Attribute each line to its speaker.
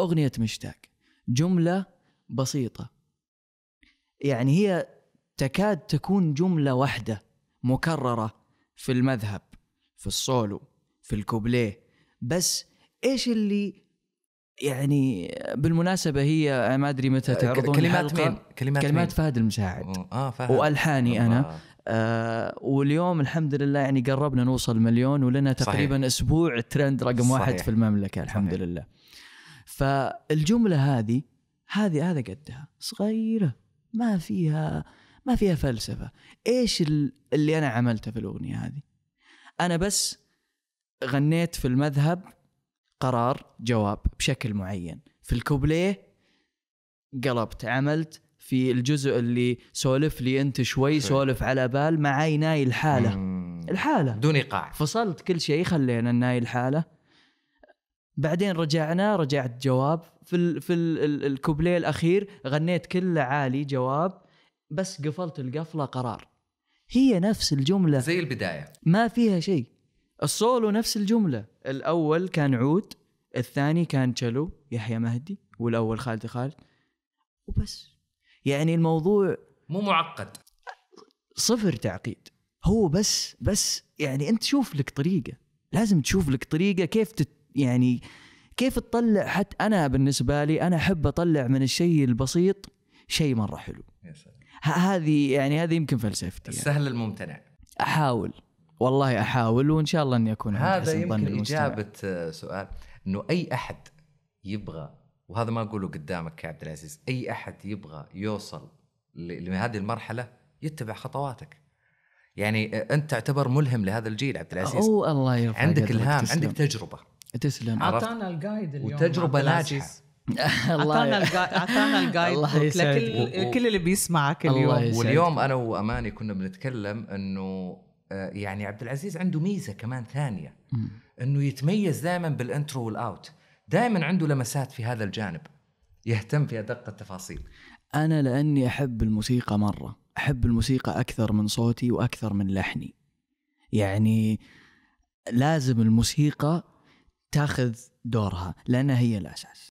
Speaker 1: اغنيه مشتاق جمله بسيطه يعني هي تكاد تكون جمله واحده مكرره في المذهب في الصولو في الكوبليه بس ايش اللي يعني بالمناسبة هي ما أدري متى آه، تعرضون كلمات مين؟ كلمات, كلمات مين؟ فهد المساعد آه فهد وألحاني أنا آه واليوم الحمد لله يعني قربنا نوصل مليون ولنا تقريبا صحيح. أسبوع ترند رقم صحيح. واحد في المملكة الحمد صحيح. لله فالجمله هذه هذه هذا قدها صغيره ما فيها ما فيها فلسفه ايش اللي انا عملته في الاغنيه هذه انا بس غنيت في المذهب قرار جواب بشكل معين في الكوبليه قلبت عملت في الجزء اللي سولف لي انت شوي سولف على بال معي ناي الحاله الحاله دون ايقاع فصلت كل شيء خلينا الناي الحاله بعدين رجعنا رجعت جواب في الـ في الـ الكوبليه الاخير غنيت كله عالي جواب بس قفلت القفله قرار هي نفس الجمله زي البدايه ما فيها شيء السولو نفس الجمله الاول كان عود الثاني كان تشلو يحيى مهدي والاول خالد خالد وبس يعني الموضوع مو معقد صفر تعقيد هو بس بس يعني انت شوف لك طريقه لازم تشوف لك طريقه كيف تت يعني كيف تطلع حتى انا بالنسبه لي انا احب اطلع من الشيء البسيط شيء مره حلو هذه يعني هذه يمكن فلسفتي
Speaker 2: يعني. السهل يعني. الممتنع
Speaker 1: احاول والله احاول وان شاء الله اني اكون هذا يمكن اجابه
Speaker 2: آه، سؤال انه اي احد يبغى وهذا ما اقوله قدامك يا عبد العزيز اي احد يبغى يوصل لهذه المرحله يتبع خطواتك يعني آه، انت تعتبر ملهم لهذا الجيل عبد العزيز أو
Speaker 1: الله عندك الهام عندك تجربه تسلم
Speaker 2: اعطانا الجايد اليوم وتجربه ناجحه اعطانا الجايد الله الجايد لكل كل اللي بيسمعك اليوم واليوم انا واماني كنا بنتكلم انه آه، يعني عبد العزيز عنده ميزه كمان ثانيه انه يتميز دائما بالانترو والاوت دائما عنده لمسات في هذا الجانب يهتم في ادق التفاصيل انا لاني احب الموسيقى
Speaker 1: مره احب الموسيقى اكثر من صوتي واكثر من لحني يعني لازم الموسيقى تاخذ دورها لانها هي الاساس